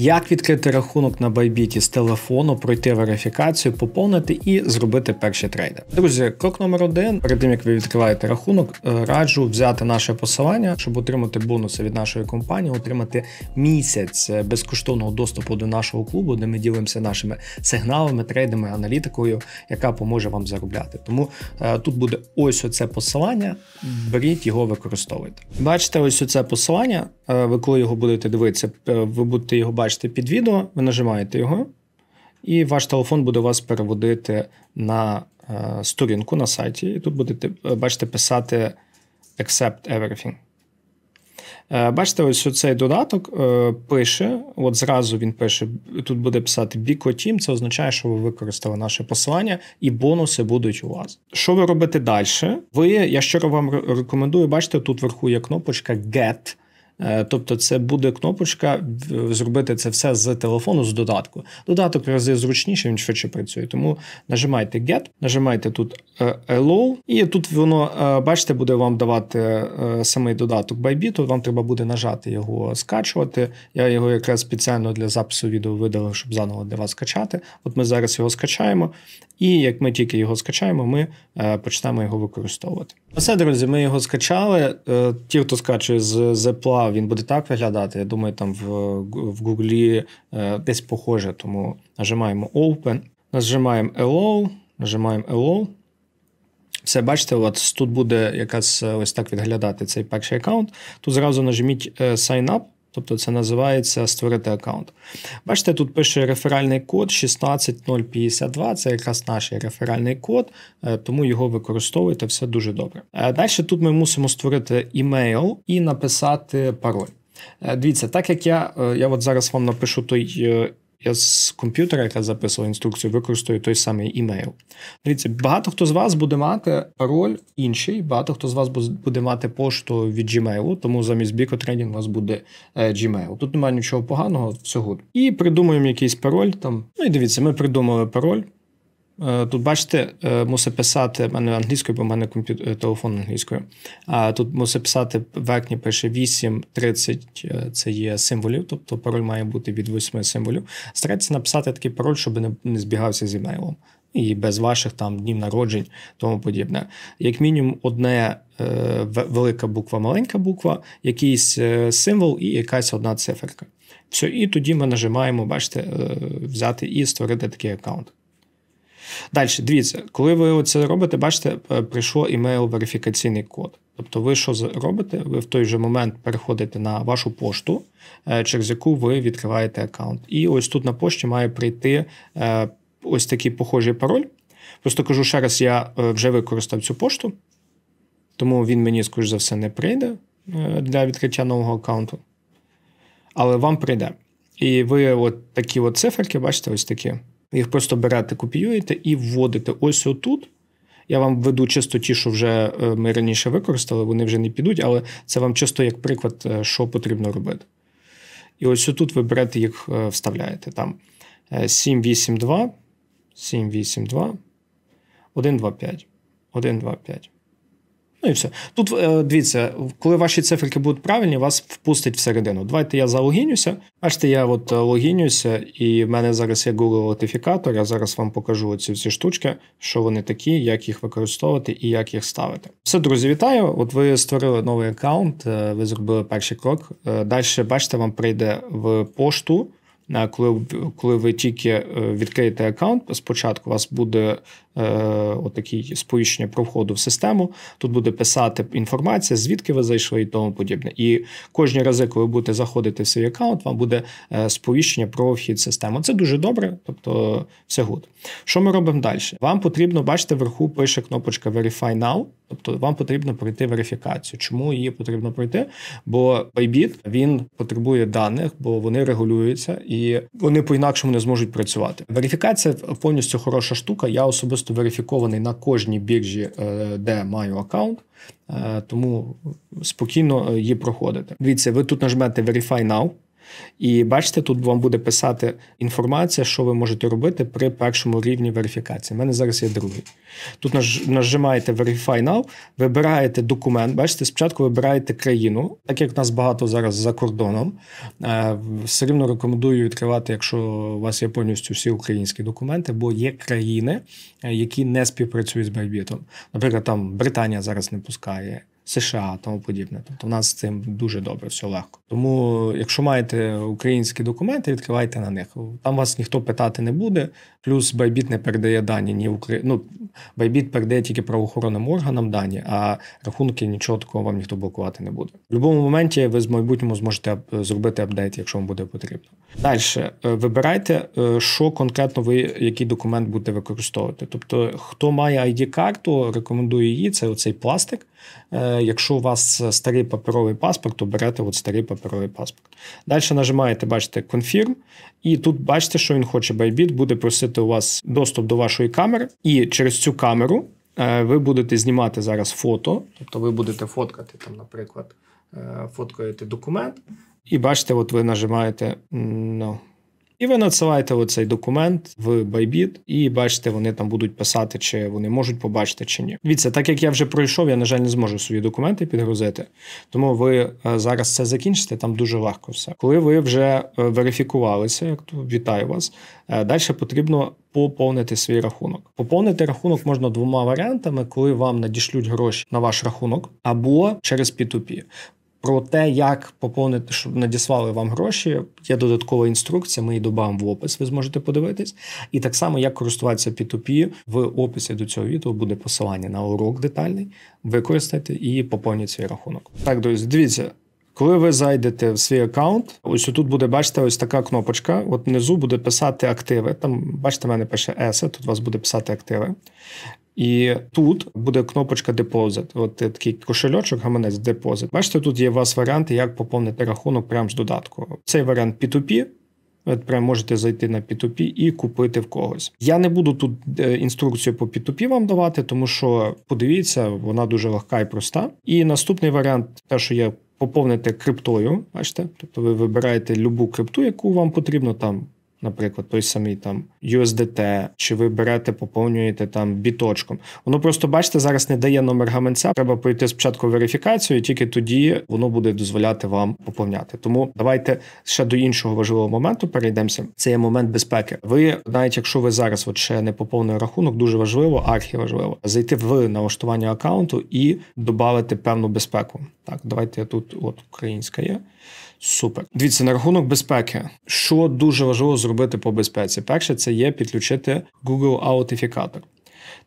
Як відкрити рахунок на Bybit з телефону, пройти верифікацію, поповнити і зробити перші трейди? Друзі, крок номер один. Перед тим як ви відкриваєте рахунок, е, раджу взяти наше посилання, щоб отримати бонуси від нашої компанії, отримати місяць е, безкоштовного доступу до нашого клубу, де ми ділимося нашими сигналами, трейдами, аналітикою, яка поможе вам заробляти. Тому е, тут буде ось оце посилання. Беріть його, використовуйте. Бачите, ось оце посилання. Е, ви коли його будете дивитися, е, ви будете його бачити під відео, ви нажимаєте його, і ваш телефон буде вас переводити на е, сторінку на сайті, і тут будете бачите, писати Accept Everything. Бачите, ось цей додаток пише, от зразу він пише, тут буде писати Біко Team, це означає, що ви використали наше посилання і бонуси будуть у вас. Що ви робите далі? Ви, я щиро вам рекомендую, бачите, тут вверху є кнопочка Get. Е, тобто, це буде кнопочка зробити це все з телефону, з додатку. Додаток рази зручніше, він швидше працює. Тому нажимайте Get, нажимайте тут Allow, е, і тут воно, е, бачите, буде вам давати самий додаток Bybit, вам треба буде нажати його, скачувати. Я його якраз спеціально для запису відео видалив, щоб заново для вас скачати. От ми зараз його скачаємо, і як ми тільки його скачаємо, ми почнемо його використовувати. Ну, все, друзі, ми його скачали. Е, ті, хто скачує з Зепла, він буде так виглядати. Я думаю, там в в Гуглі е, десь похоже. Тому нажимаємо Open, нажимаємо Allow, нажимаємо Allow. Все, бачите, от тут буде якраз ось так відглядати цей перший аккаунт. Тут зразу нажміть е, Sign Up. Тобто це називається створити аккаунт. Бачите, тут пише реферальний код 16052, це якраз наш реферальний код, е, тому його використовуйте все дуже добре. Е, далі тут ми мусимо створити імейл і написати пароль. Е, дивіться, так як я я от зараз вам напишу той я з комп'ютера, яка записував інструкцію, використовую той самий імейл. Дивіться, багато хто з вас буде мати пароль інший, багато хто з вас буде мати пошту від Gmail, тому замість бікотрейдінг у вас буде е, Gmail. Тут немає нічого поганого всього. І придумуємо якийсь пароль там. Ну і дивіться, ми придумали пароль. Е, тут, бачите, е, мусить писати в мене англійською, бо в мене комп'ютер е, телефон англійською. А тут мусить писати векні пише 830. це є символів, тобто пароль має бути від 8 символів. Старайтеся написати такий пароль, щоб не, не збігався з емейлом. І без ваших там днів народжень, тому подібне. Як мінімум, одне е, велика буква, маленька буква, якийсь е, символ і якась одна циферка. Все, і тоді ми нажимаємо, бачите, е, взяти і створити такий аккаунт. Далі, дивіться, коли ви це робите, бачите, е, прийшло імейл-верифікаційний код. Тобто, ви що робите? Ви в той же момент переходите на вашу пошту, е, через яку ви відкриваєте аккаунт. І ось тут на пошті має прийти е, ось такий похожий пароль. Просто кажу ще раз, я вже використав цю пошту, тому він мені, скоріш за все, не прийде для відкриття нового аккаунту. Але вам прийде. І ви от такі от циферки, бачите, ось такі. Їх просто берете, копіюєте і вводите ось отут. Я вам веду чисто ті, що вже е, ми раніше використали, вони вже не підуть, але це вам чисто як приклад, е, що потрібно робити. І ось отут ви берете їх, е, вставляєте. Там 782, 782, 125, 125. Ну і все. Тут е, дивіться, коли ваші циферки будуть правильні, вас впустить всередину. Давайте я залогінюся. Бачите, я от е, логінюся, і в мене зараз є Google лотифікатор. Я зараз вам покажу оці всі штучки, що вони такі, як їх використовувати і як їх ставити. Все, друзі, вітаю! От ви створили новий аккаунт, е, ви зробили перший крок. Далі, бачите, вам прийде в пошту. Коли коли ви тільки відкриєте аккаунт, спочатку у вас буде Е, отакий сповіщення про входу в систему. Тут буде писати інформація, звідки ви зайшли і тому подібне. І кожні рази, коли ви будете заходити в свій аккаунт, вам буде е, сповіщення про вхід в систему. Це дуже добре, тобто все гуд. Що ми робимо далі? Вам потрібно, бачите, вверху пише кнопочка Verify Now. Тобто вам потрібно пройти верифікацію. Чому її потрібно пройти? Бо Bybit, він потребує даних, бо вони регулюються і вони по інакшому не зможуть працювати. Верифікація повністю хороша штука. Я особисто повністю верифікований на кожній біржі, е, де маю аккаунт, е, тому спокійно е, її проходити. Дивіться, ви тут нажмете Verify Now. І бачите, тут вам буде писати інформація, що ви можете робити при першому рівні верифікації. У мене зараз є другий. Тут нажимаєте Verify Now, вибираєте документ. Бачите, спочатку вибираєте країну, так як нас багато зараз за кордоном. Е, все рівно рекомендую відкривати, якщо у вас є повністю всі українські документи, бо є країни, е, які не співпрацюють з Байбітом. Наприклад, там Британія зараз не пускає. США тому подібне. Тобто в нас з цим дуже добре, все легко. Тому, якщо маєте українські документи, відкривайте на них. Там вас ніхто питати не буде. Плюс Байбіт не передає дані ні Украї... Ну, Байбіт передає тільки правоохоронним органам дані, а рахунки нічого такого вам ніхто блокувати не буде. В будь-якому моменті ви з майбутньому зможете зробити апдейт, якщо вам буде потрібно. Далі е, вибирайте, е, що конкретно ви який документ будете використовувати. Тобто, хто має id карту рекомендую її. Це оцей пластик. Е, якщо у вас е, старий паперовий паспорт, то берете от старий паперовий паспорт. Далі нажимаєте, бачите, Confirm, і тут бачите, що він хоче. Bybit буде просити у вас доступ до вашої камери, і через цю камеру е, ви будете знімати зараз фото, тобто ви будете фоткати там, наприклад, фоткаєте документ, і бачите, от ви нажимаєте. No. І ви надсилаєте оцей документ в Bybit і бачите, вони там будуть писати, чи вони можуть побачити, чи ні. Дивіться, так як я вже пройшов, я, на жаль, не зможу свої документи підгрузити. Тому ви е, зараз це закінчите, там дуже легко все. Коли ви вже е, верифікувалися, як то вітаю вас. Е, далі потрібно поповнити свій рахунок. Поповнити рахунок можна двома варіантами, коли вам надішлють гроші на ваш рахунок або через P2P. Про те, як поповнити, щоб надіслали вам гроші, є додаткова інструкція. Ми її додамо в опис. Ви зможете подивитись, і так само як користуватися P2P, в описі до цього відео буде посилання на урок детальний. Використайте і поповніть свій рахунок. Так, друзі, дивіться. Коли ви зайдете в свій аккаунт, ось тут буде бачите, ось така кнопочка. От внизу буде писати активи. Там бачите, в мене пише Еси, тут у вас буде писати активи. І тут буде кнопочка депозит. От е, такий кошельочок, гаманець депозит. Бачите, тут є у вас варіанти, як поповнити рахунок прямо з додатку. Цей варіант P2P. Ви прямо можете зайти на P2P і купити в когось. Я не буду тут е, інструкцію по P2P вам давати, тому що подивіться, вона дуже легка і проста. І наступний варіант, те, що є поповнити криптою. Бачите, тобто ви вибираєте любу крипту, яку вам потрібно там. Наприклад, той самий там USDT, чи ви берете, поповнюєте там біточком. Воно просто бачите, зараз не дає номер гаманця. Треба пройти спочатку верифікацію, і тільки тоді воно буде дозволяти вам поповняти. Тому давайте ще до іншого важливого моменту перейдемося. Це є момент безпеки. Ви навіть якщо ви зараз от ще не поповнили рахунок, дуже важливо, архі важливо зайти в налаштування аккаунту і додати певну безпеку. Так, давайте я тут, от українська є. Супер. Дивіться, на рахунок безпеки. Що дуже важливо зробити по безпеці? Перше, це є підключити Google аутифікатор.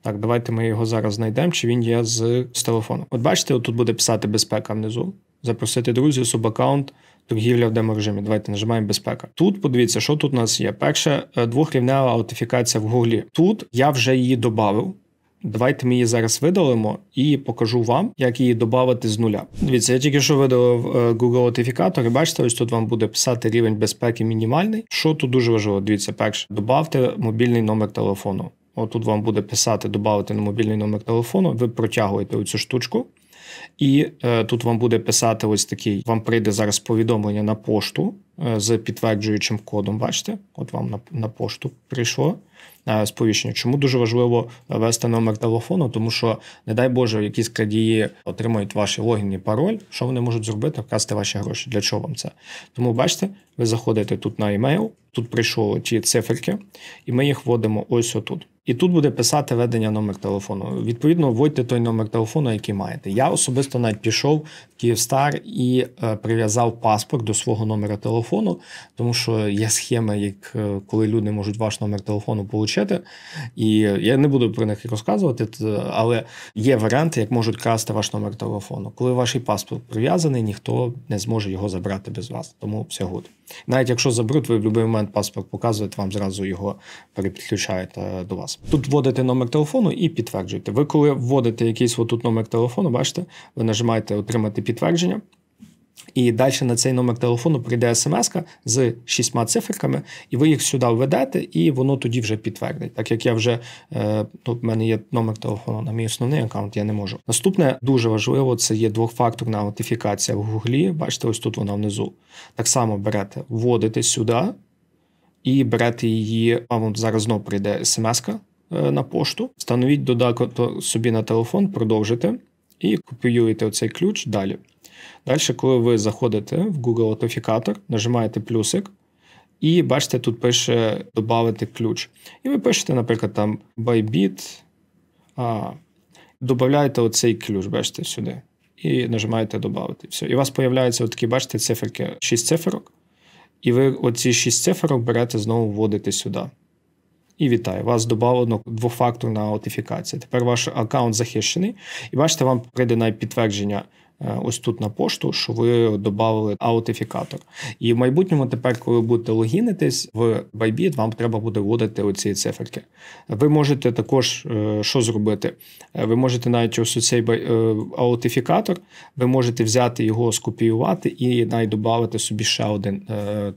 Так, давайте ми його зараз знайдемо, чи він є з, з телефону. От бачите, отут буде писати безпека внизу. Запросити друзів, субаккаунт, торгівля в деморежимі. Давайте нажимаємо безпека. Тут подивіться, що тут у нас є. Перше, е, двохрівнева аутифікація в Google. Тут я вже її додав. Давайте ми її зараз видалимо і покажу вам, як її додати з нуля. Дивіться, я тільки що видалив е, Google Authificator, і бачите, ось тут вам буде писати рівень безпеки мінімальний. Що тут дуже важливо, дивіться, перше, додавте мобільний номер телефону. Отут вам буде писати, додати на мобільний номер телефону. Ви протягуєте оцю штучку. І е, тут вам буде писати ось такий: вам прийде зараз повідомлення на пошту е, з підтверджуючим кодом. Бачите, от вам на, на пошту прийшло е, сповіщення. Чому дуже важливо ввести номер телефону? Тому що, не дай Боже, якісь крадії отримають ваші логін і пароль. Що вони можуть зробити? Вкрасти ваші гроші. Для чого вам це? Тому бачите, ви заходите тут на емейл, тут прийшли ті циферки, і ми їх вводимо ось отут. І тут буде писати ведення номер телефону. Відповідно, вводьте той номер телефону, який маєте. Я особисто навіть пішов в Київстар і е, прив'язав паспорт до свого номера телефону, тому що є схеми, як е, коли люди можуть ваш номер телефону отримати. І я не буду про них розказувати, але є варіанти, як можуть красти ваш номер телефону. Коли ваш паспорт прив'язаний, ніхто не зможе його забрати без вас. Тому все гуд. Навіть якщо заберуть, ви в будь-який момент паспорт показуєте, вам зразу його перепідключають до вас нас. Тут вводите номер телефону і підтверджуєте. Ви, коли вводите якийсь отут номер телефону, бачите, ви нажимаєте Отримати підтвердження. І далі на цей номер телефону прийде смс з шістьма циферками, і ви їх сюди введете, і воно тоді вже підтвердить. Так як я вже е, ну, в мене є номер телефону на мій основний аккаунт, я не можу. Наступне дуже важливо, це є двохфакторна аутифікація в Гуглі. Бачите, ось тут вона внизу. Так само берете, вводите сюди і берете її. А вам зараз знову прийде смс-ка е, на пошту. Встановіть додаток собі на телефон, продовжите і копіюєте оцей ключ далі. Далі, коли ви заходите в Google Аутофікатор, нажимаєте плюсик. І бачите, тут пише «Добавити ключ. І ви пишете, наприклад, там Bybit. А, додаєте оцей ключ, бачите, сюди. І нажимаєте Добавити. Все. І у вас з'являються такі, бачите, циферки 6 циферок. І ви оці шість цифрок берете знову вводите сюди. І вітаю, вас додавано двофакторна аутифікація. Тепер ваш аккаунт захищений, і бачите, вам прийде навіть підтвердження Е, ось тут на пошту, що ви додали аутифікатор. І в майбутньому, тепер, коли будете логінитись в Bybit, вам треба буде вводити оці циферки. Ви можете також е, що зробити? Е, ви можете навіть ось цей аутифікатор, ви можете взяти його, скопіювати і навіть додати собі ще один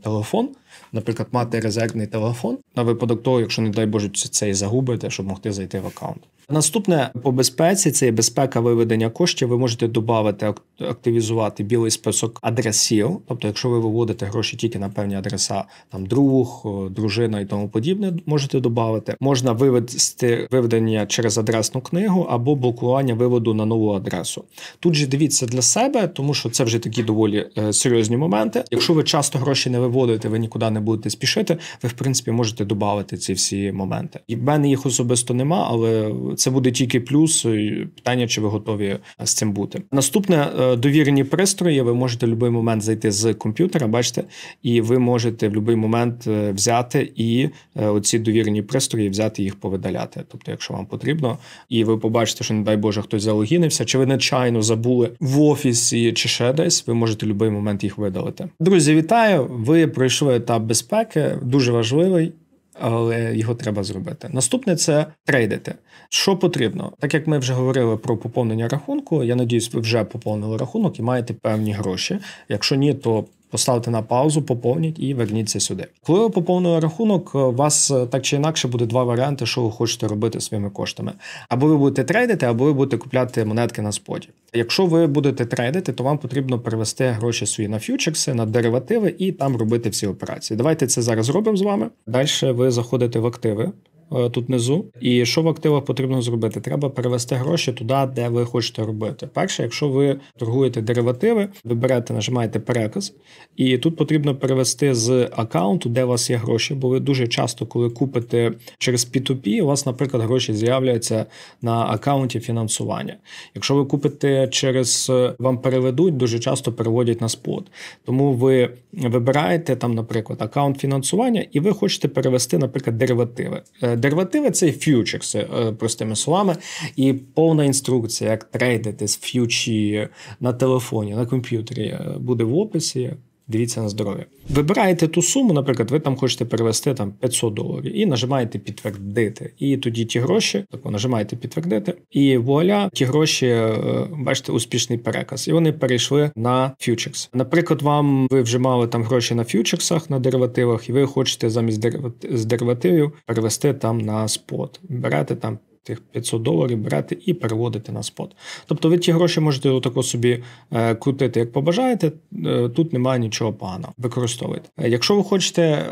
телефон наприклад, мати резервний телефон на випадок того, якщо, не дай Боже, це і загубите, щоб могти зайти в аккаунт. Наступне по безпеці це є безпека виведення коштів. Ви можете додати активізувати білий список адресів. Тобто, якщо ви виводите гроші тільки на певні адреса, там друг, дружина і тому подібне, можете додати. Можна вивести виведення через адресну книгу або блокування виводу на нову адресу. Тут же дивіться для себе, тому що це вже такі доволі е, серйозні моменти. Якщо ви часто гроші не виводите, ви нікуди нікуди не будете спішити, ви в принципі можете додати ці всі моменти. І в мене їх особисто нема, але це буде тільки плюс. Е, питання, чи ви готові е, з цим бути. Наступне е, довірені пристрої. Ви можете в будь-який момент зайти з комп'ютера, бачите, і ви можете в будь-який момент взяти і оці довірені пристрої, взяти їх повидаляти. Тобто, якщо вам потрібно, і ви побачите, що не дай Боже хтось залогінився, чи ви нечайно забули в офісі чи ще десь, ви можете в будь-який момент їх видалити. Друзі, вітаю! Ви пройшли етап етап безпеки дуже важливий. Але його треба зробити. Наступне це трейдити. Що потрібно? Так як ми вже говорили про поповнення рахунку, я надіюсь, ви вже поповнили рахунок і маєте певні гроші. Якщо ні, то поставте на паузу, поповніть і верніться сюди. Коли ви поповнили рахунок, е, у вас е, так чи інакше буде два варіанти, що ви хочете робити своїми коштами. Або ви будете трейдити, або ви будете купляти монетки на споті. Якщо ви будете трейдити, то вам потрібно перевести гроші свої на фьючерси, на деривативи і там робити всі операції. Давайте це зараз зробимо з вами. Далі ви заходите в активи. Е, тут внизу. І що в активах потрібно зробити? Треба перевести гроші туди, де ви хочете робити. Перше, якщо ви торгуєте деривативи, ви берете, нажимаєте переказ, і тут потрібно перевести з аккаунту, де у вас є гроші, бо ви дуже часто, коли купите через P2P, у вас, наприклад, гроші з'являються на аккаунті фінансування. Якщо ви купите через е, вам переведуть, дуже часто переводять на спот. Тому ви вибираєте там, наприклад, аккаунт фінансування, і ви хочете перевести, наприклад, деривативи. Е, Деривативи це фьючерси, е, простими словами, і повна інструкція, як трейдити з ф'ючі на телефоні, на комп'ютері е, буде в описі. Дивіться на здоров'я. Вибираєте ту суму, наприклад, ви там хочете перевести там 500 доларів і нажимаєте підтвердити. І тоді ті гроші, тобто нажимаєте підтвердити, і вуаля, ті гроші, е, бачите, успішний переказ. І вони перейшли на фьючерс. Наприклад, вам ви вже мали там гроші на фьючерсах, на деривативах, і ви хочете замість дерев з деривативів перевести там на спот. Берете там тих 500 доларів брати і переводити на спот. Тобто ви ті гроші можете отако собі е, крутити, як побажаєте. Е, тут немає нічого поганого Використовувати. Е, якщо ви хочете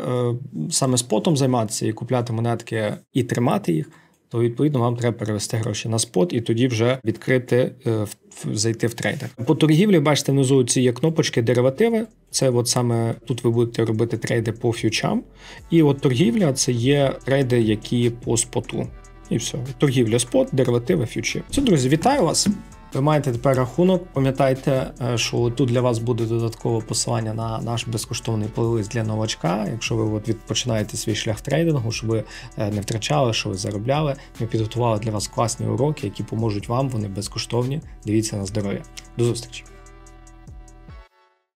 саме спотом займатися і купляти монетки і тримати їх. То відповідно вам треба перевести гроші на спот і тоді вже відкрити в зайти в трейдер. По торгівлі бачите внизу ці є кнопочки деривативи. Це от саме тут ви будете робити трейди по фьючам. І от торгівля це є трейди, які по споту. І все. Торгівля спот, деривативи, фьючі. Все, друзі, вітаю вас! Ви маєте тепер рахунок. Пам'ятайте, е, що тут для вас буде додаткове посилання на наш безкоштовний плейлист для новачка. Якщо ви от відпочинаєте свій шлях трейдингу, щоб ви е, не втрачали, що ви заробляли. Ми підготували для вас класні уроки, які поможуть вам. Вони безкоштовні. Дивіться на здоров'я. До зустрічі!